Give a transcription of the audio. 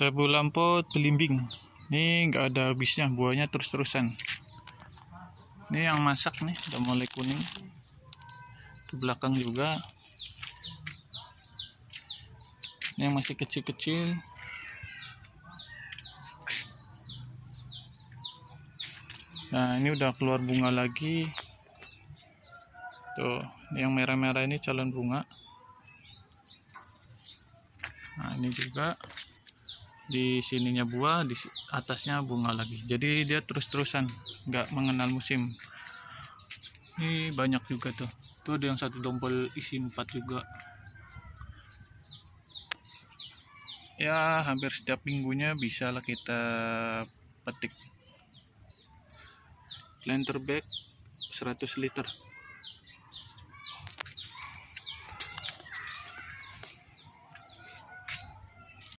Tebu lampot belimbing. Ini nggak ada habisnya buahnya terus-terusan. Ini yang masak nih, udah mulai kuning. Di belakang juga. Ini yang masih kecil-kecil. Nah, ini udah keluar bunga lagi. Tuh, ini yang merah-merah ini calon bunga. Nah, ini juga di sininya buah di atasnya bunga lagi jadi dia terus-terusan nggak mengenal musim ini banyak juga tuh tuh ada yang satu dompol isi empat juga ya hampir setiap minggunya bisa lah kita petik planter bag 100 liter